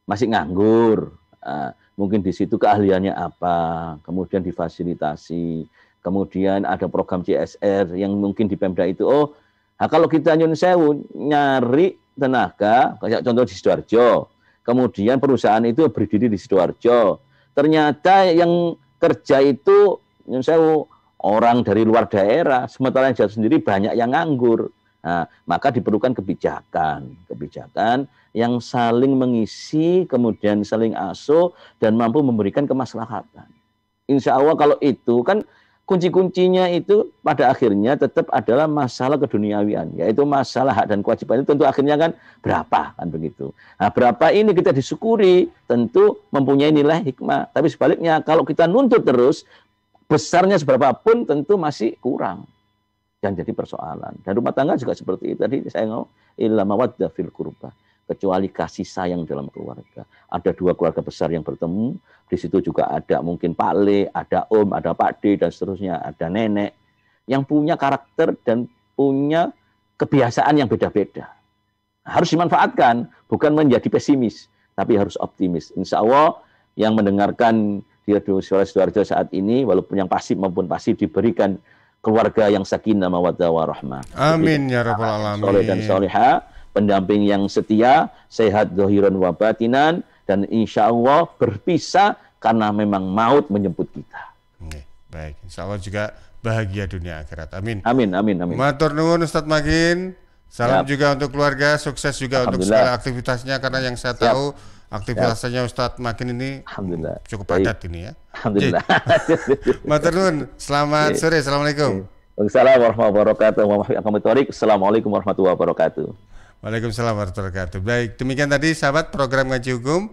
masih nganggur, ah, mungkin di situ keahliannya apa, kemudian difasilitasi, kemudian ada program CSR yang mungkin di Pemda itu, oh, nah kalau kita nyun sewu nyari tenaga, kayak contoh di Sidoarjo, Kemudian perusahaan itu berdiri di Sidoarjo. Ternyata yang kerja itu saya orang dari luar daerah, sementara yang jatuh sendiri banyak yang nganggur. Nah, maka diperlukan kebijakan, kebijakan yang saling mengisi, kemudian saling asuh dan mampu memberikan kemaslahatan. Insya Allah kalau itu kan kunci-kuncinya itu pada akhirnya tetap adalah masalah keduniawian, yaitu masalah hak dan kewajiban itu tentu akhirnya kan berapa kan begitu. Nah, berapa ini kita disyukuri tentu mempunyai nilai hikmah. Tapi sebaliknya kalau kita nuntut terus besarnya seberapa pun tentu masih kurang dan jadi persoalan. Dan rumah tangga juga seperti itu. Tadi saya ngomong ilmawat wadda fil kurba kecuali kasih sayang dalam keluarga. Ada dua keluarga besar yang bertemu, di situ juga ada mungkin Pak Le, ada Om, ada Pak D, dan seterusnya, ada Nenek, yang punya karakter dan punya kebiasaan yang beda-beda. Harus dimanfaatkan, bukan menjadi pesimis, tapi harus optimis. Insya Allah yang mendengarkan di Radio Suara Sidoarjo saat ini, walaupun yang pasif maupun pasif diberikan keluarga yang sakinah mawaddah warahmah. Amin ya rabbal alamin. Soleh dan soleha pendamping yang setia, sehat dohiron wa batinan, dan insya Allah berpisah karena memang maut menjemput kita. Baik, insya Allah juga bahagia dunia akhirat. Amin. Amin, amin, amin. Matur nuwun Ustaz Makin. Salam Siap. juga untuk keluarga, sukses juga untuk segala aktivitasnya karena yang saya Siap. tahu aktivitasnya Ustadz makin ini Alhamdulillah. cukup padat Baik. ini ya. Alhamdulillah. selamat sore, assalamualaikum. Waalaikumsalam warahmatullahi wabarakatuh. Assalamualaikum warahmatullahi wabarakatuh. Waalaikumsalam warahmatullahi wabarakatuh. Baik, demikian tadi sahabat program ngaji hukum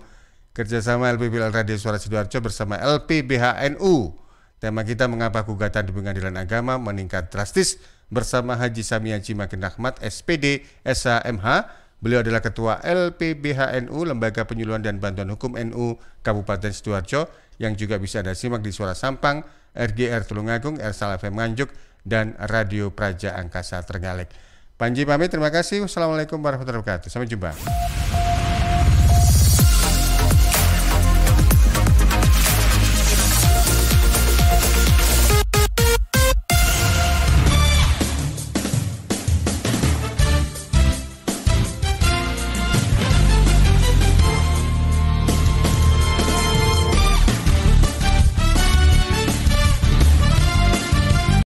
kerjasama LPBL Radio Suara Sidoarjo bersama LPBHNU. Tema kita mengapa gugatan di pengadilan agama meningkat drastis bersama Haji Haji Makin Rahmat SPD, SHMH. Beliau adalah Ketua LPBHNU, Lembaga Penyuluhan dan Bantuan Hukum NU Kabupaten Sidoarjo yang juga bisa Anda simak di Suara Sampang, RGR Tulungagung, Ersal FM Nganjuk, dan Radio Praja Angkasa Terenggalek. Panji pamit, terima kasih. Wassalamualaikum warahmatullahi wabarakatuh. Sampai jumpa.